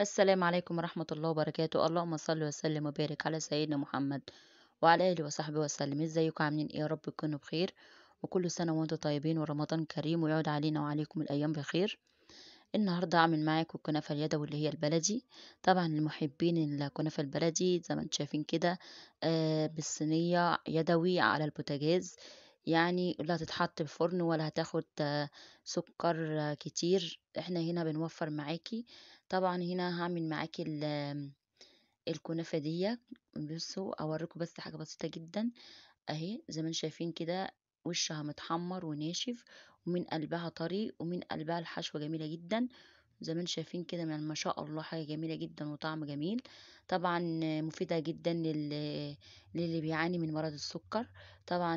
السلام عليكم ورحمة الله وبركاته اللهم صل وسلم وبارك على سيدنا محمد وعلى آله وصحبه وسلم ازيكم عاملين ايه يا رب تكونوا بخير وكل سنة وانتم طيبين ورمضان كريم ويعود علينا وعليكم الأيام بخير النهاردة أعمل معاكم الكنافة اليدوي اللي هي البلدي طبعا المحبين الكنافة البلدي زي ما انتم شايفين كده آه، بالصينية يدوي على البوتاجاز يعني لا تتحط في ولا هتاخد آه، سكر آه، كتير احنا هنا بنوفر معاكي طبعا هنا هعمل معاكي الكنافة دي بصوا اوريكم بس حاجة بسيطة جدا اهي زي ما انتم شايفين كده وشها متحمر وناشف ومن قلبها طري ومن قلبها الحشوة جميلة جدا زي ما انتم شايفين كده من ما شاء الله حاجة جميلة جدا وطعم جميل طبعا مفيدة جدا للي, للي بيعاني من مرض السكر طبعا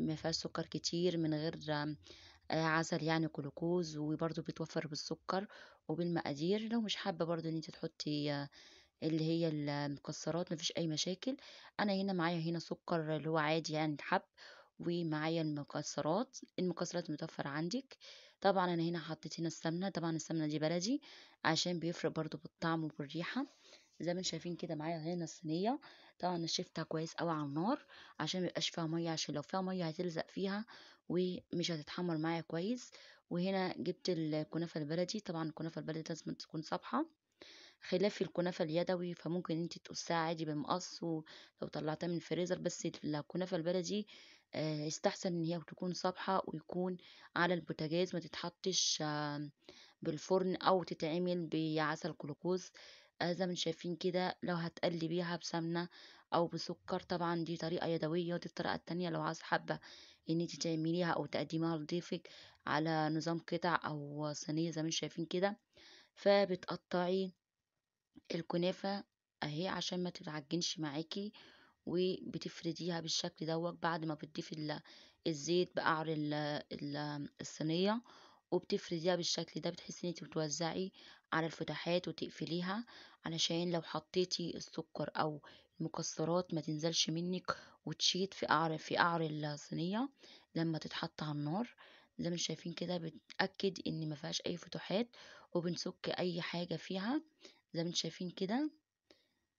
ما فيهاش سكر كتير من غير عسل يعني جلوكوز وبرضو بتوفر بالسكر وبالمقادير لو مش حابة برضو ان انت تحطي اللي هي المكسرات مفيش اي مشاكل انا هنا معايا هنا سكر اللي هو عادي يعني حب ومعايا المكسرات المكسرات متوفرة عندك طبعا انا هنا حطيت هنا السمنة طبعا السمنة دي بلدي عشان بيفرق برضو بالطعم وبالريحة زي ما انتم شايفين كده معايا هنا الصينيه طبعا نشفتها كويس قوي على النار عشان ميبقاش فيها ميه عشان لو فيها ميه هتلزق فيها ومش هتتحمر معايا كويس وهنا جبت الكنافه البلدي طبعا الكنافه البلدي لازم تكون صبحه خلاف الكنافة اليدوي فممكن انت تقصها عادي بالمقص ولو طلعتها من الفريزر بس الكنافة البلدي آه، يستحسن ان هي تكون صبحة ويكون على البوتاجاز ما تتحطش آه، بالفرن او تتعمل بعسل جلوكوز آه، زي ما شايفين كده لو هتقلبيها بسمنه او بسكر طبعا دي طريقه يدويه ودي الطريقه التانية لو عايز حابه ان انت تعمليها او تقدميها لضيفك على نظام قطع او صينيه زي ما شايفين كده فبتقطعي الكنافه اهي عشان ما تتعجنش معاكي وبتفرديها بالشكل دوت بعد ما بتضيفي الزيت بقعر الصينيه وبتفرديها بالشكل ده بتحسي ان انت بتوزعي على الفتحات وتقفليها علشان لو حطيتي السكر او المكسرات ما تنزلش منك وتشيط في قعر في قعر الصينيه لما تتحط على النار زي ما شايفين كده بتاكد ان ما فيهاش اي فتحات وبنسك اي حاجه فيها زي ما شايفين كده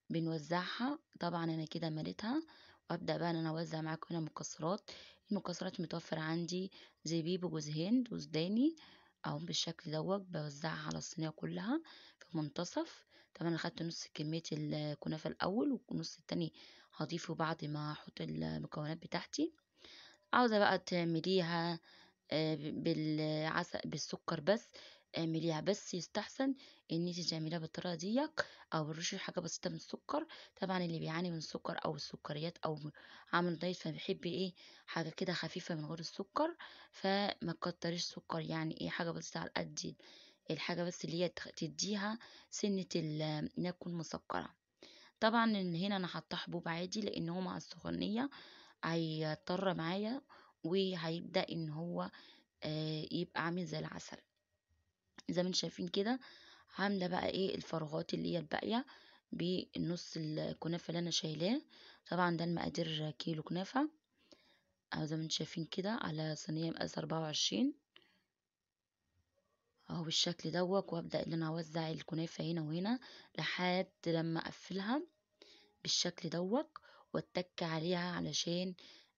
بنوزعها طبعا انا كده مليتها ابدا بقى ان انا اوزع معاكم هنا مكسرات المكسرات متوفر عندي زبيب وجوز هند وسوداني اهو بالشكل دوت بوزعها على الصينيه كلها في منتصف طبعا انا خدت نص كميه الكنافه الاول والنص التاني هضيفه بعد ما احط المكونات بتاعتي عاوزه بقى تعمليها آه، بالعسل بالسكر بس اعمليها بس يستحسن ان انت تعمليها بالطريقه ديك او رشي حاجه بسيطه من السكر طبعا اللي بيعاني من السكر او السكريات او عامل دايت فبيحب ايه حاجه كده خفيفه من غير السكر فما تكتريش سكر يعني ايه حاجه بسيطه على قد الحاجه بس اللي هي تديها سنه ناكل مسكره طبعا هنا انا حاطه حبوب عادي لان هو مع السخنيه هيضطر معايا وهيبدا ان هو يبقى عامل زي العسل زي ما انتم شايفين كده عامله بقى ايه الفراغات اللي هي الباقيه بالنص الكنافه اللي انا شايلاه طبعا ده المقادير كيلو كنافه او زي ما انتم شايفين كده على صينيه مقاس أربعة وعشرين اهو بالشكل دوت وابدا ان انا اوزع الكنافه هنا وهنا لحد لما اقفلها بالشكل دوت واتك عليها علشان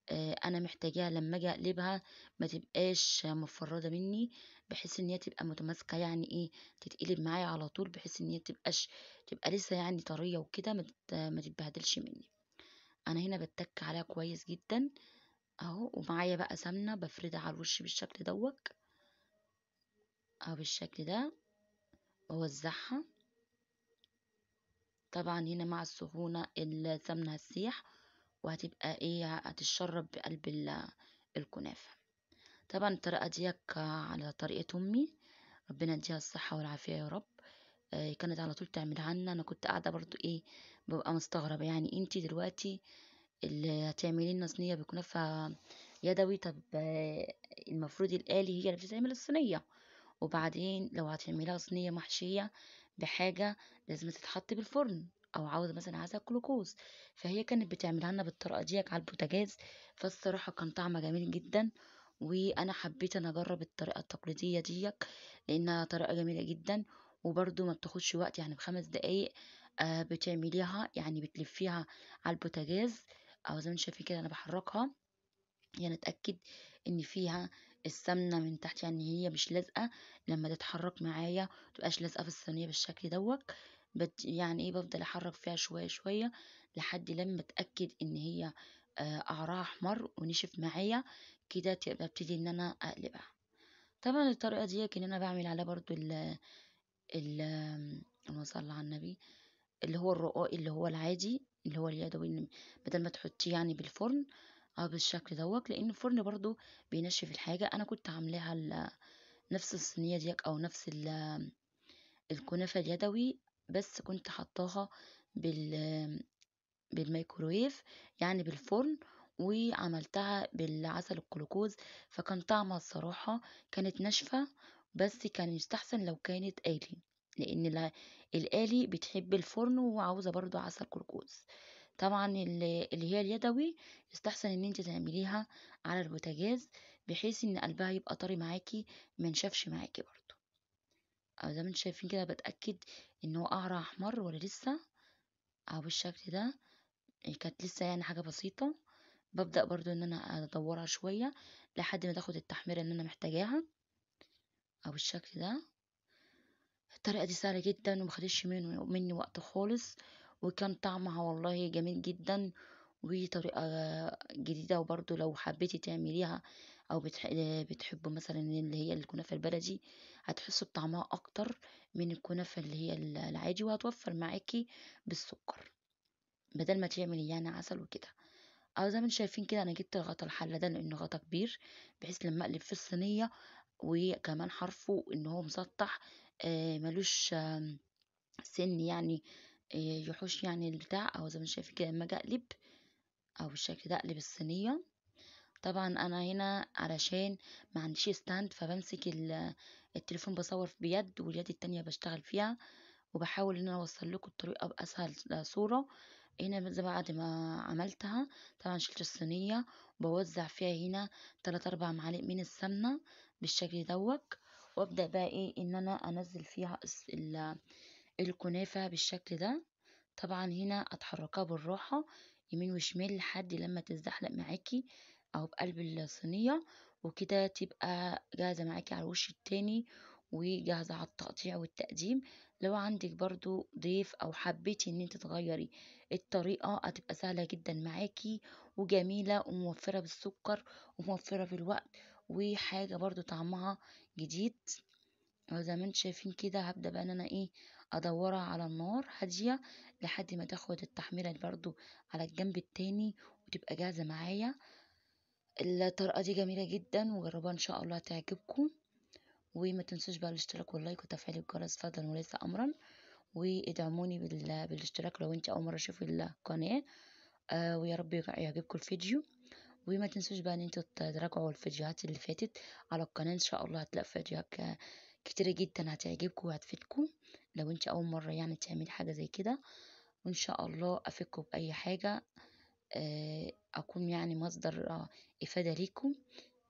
آه، انا محتاجاها لما اجي اقلبها ما تبقاش مفرده مني بحيث ان هي تبقى متماسكه يعني ايه تتقلب معايا على طول بحيث ان هي تبقاش تبقى لسه يعني طريه وكده ما تتبهدلش مني انا هنا بتك عليها كويس جدا اهو ومعايا بقى سمنه بفردها على الوش بالشكل دوت اهو بالشكل ده بوزعها طبعا هنا مع السخونة السمنة هتسيح وهتبقى ايه هتتشرب بقلب الكنافة طبعا الطريقة ديك على طريقة أمي ربنا يديها الصحة والعافية يا رب آه، كانت على طول تعملها لنا أنا كنت قاعدة برضو إيه ببقى مستغربة يعني أنتي دلوقتي اللي هتعملي لنا صينية بكنافة يدوي طب آه، المفروض الآلي هي اللي بتعمل الصينية وبعدين لو هتعملها صينية محشية بحاجة لازم تتحط بالفرن او عاوزه مثلا عايزه جلوكوز فهي كانت بتعملها لنا بالطريقه ديك على البوتاجاز فالصراحه كان طعمها جميل جدا وانا حبيت ان اجرب الطريقه التقليديه ديك لانها طريقه جميله جدا وبرضو ما بتاخدش وقت يعني بخمس دقايق آه بتعمليها يعني بتلفيها على البوتاجاز او زي ما انتم شايفين كده انا بحركها يعني اتاكد ان فيها السمنه من تحت يعني هي مش لازقه لما تتحرك معايا متبقاش لازقه في الصينيه بالشكل دوت يعني ايه بفضل احرك فيها شويه شويه لحد لما اتاكد ان هي قعرها آه، أحمر ونشف معايا كده تبقى ابتدي ان انا اقلبها طبعا الطريقة دي ان انا بعمل على برضو ال ال اللهم صل على النبي اللي هو الرقاق اللي هو العادي اللي هو اليدوي بدل ما تحطيه يعني بالفرن او آه، بالشكل دوت لان الفرن برضو بينشف الحاجة انا كنت عاملاها نفس الصينية ديك او نفس الكنافة اليدوي بس كنت حطاها بال بالميكرويف يعني بالفرن وعملتها بالعسل الجلوكوز فكان طعمها الصراحة كانت ناشفة بس كان يستحسن لو كانت آلي لأن الآلي بتحب الفرن وعاوزة برضو عسل جلوكوز طبعا اللي هي اليدوي يستحسن ان انت تعمليها على البوتاجاز بحيث ان قلبها يبقى طري معاكي ما نشفش معاكي برضو او زي ما انتم شايفين كده بتاكد ان هو قعر احمر ولا لسه او بالشكل ده كانت لسه يعني حاجة بسيطة ببدأ برضو ان انا ادورها شوية لحد ما تاخد التحميرة اللي انا محتاجاها او الشكل ده الطريقة دي سهلة جدا ومخدتش مني وقت خالص وكان طعمها والله جميل جدا وطريقة جديدة وبرضو لو حبيتي تعمليها او بتحبوا مثلا اللي هي الكنافة البلدي هتحسوا بطعمها اكتر من الكنافة اللي هي العادي وهتوفر معاكي بالسكر بدل ما تعملي يعني عسل وكده او زي ما انتوا شايفين كده انا جبت الغطا الحله ده لانه غطا كبير بحيث لما اقلب في الصينيه وكمان حرفه ان هو مسطح آه، ملوش آه، سن يعني آه، يحوش يعني البتاع او زي ما انتوا شايفين كده لما اجي اقلب او بالشكل ده اقلب الصينيه طبعا انا هنا علشان ما عنديش ستاند فبمسك التليفون بصور بيد واليد التانية بشتغل فيها وبحاول ان انا اوصل لكم الطريقه باسهل صوره هنا بعد ما عملتها طبعا شلت الصينية وبوزع فيها هنا تلات اربع معالق من السمنة بالشكل دوت وابدأ بقى ايه ان انا انزل فيها الكنافة بالشكل ده طبعا هنا اتحركها بالراحة يمين وشمال لحد لما تزحلق معاكي او بقلب الصينية وكده تبقى جاهزة معاكي على الوش التاني وجاهزة على التقطيع والتقديم لو عندك برضو ضيف او حبيتي ان انت تغيري الطريقة هتبقى سهلة جدا معاكي وجميلة وموفرة بالسكر وموفرة بالوقت وحاجة برضو طعمها جديد وزي ما انت شايفين كده هبدأ بقى ان انا ايه ادورها على النار هادية لحد ما تاخد التحميرة برضو على الجنب التاني وتبقى جاهزة معايا الطريقة دي جميلة جدا وجربوها ان شاء الله هتعجبكم وما تنسوش بقى الاشتراك واللايك وتفعيل الجرس فضلا وليس امرا وادعموني بالاشتراك لو انت اول مره تشوفوا القناه آه ويا رب يعجبكم الفيديو وما تنسوش بقى ان انتوا تراجعوا الفيديوهات اللي فاتت على القناه ان شاء الله هتلاقوا فيديوهات كتيره جدا هتعجبكم وهتفيدكم لو انت اول مره يعني تعمل حاجه زي كده وان شاء الله افيدكم باي حاجه آه، اكون يعني مصدر افاده ليكم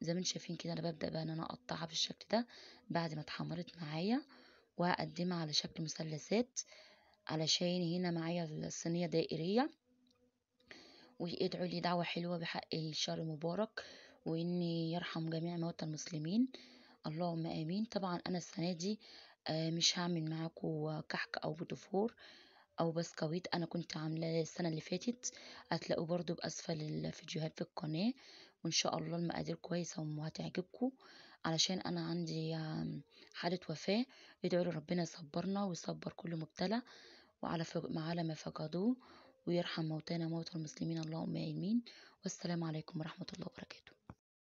زي ما انتم شايفين كده انا ببدأ بقى ان انا اقطعها بالشكل ده بعد ما اتحمرت معايا وهقدمها على شكل مثلثات علشان هنا معايا الصينية دائرية ويدعوا لي دعوة حلوة بحق الشهر المبارك وان يرحم جميع موتى المسلمين اللهم امين طبعا انا السنة دي آه، مش هعمل معاكم كحك او بوتفور او بسكويت انا كنت عاملاه السنه اللي فاتت هتلاقوه برضو باسفل الفيديوهات في القناه وان شاء الله المقادير كويسه وهتعجبكم علشان انا عندي حاله وفاه ادعوا ربنا يصبرنا ويصبر كل مبتلى وعلى على ما فقدوه ويرحم موتانا موتى المسلمين اللهم امين والسلام عليكم ورحمه الله وبركاته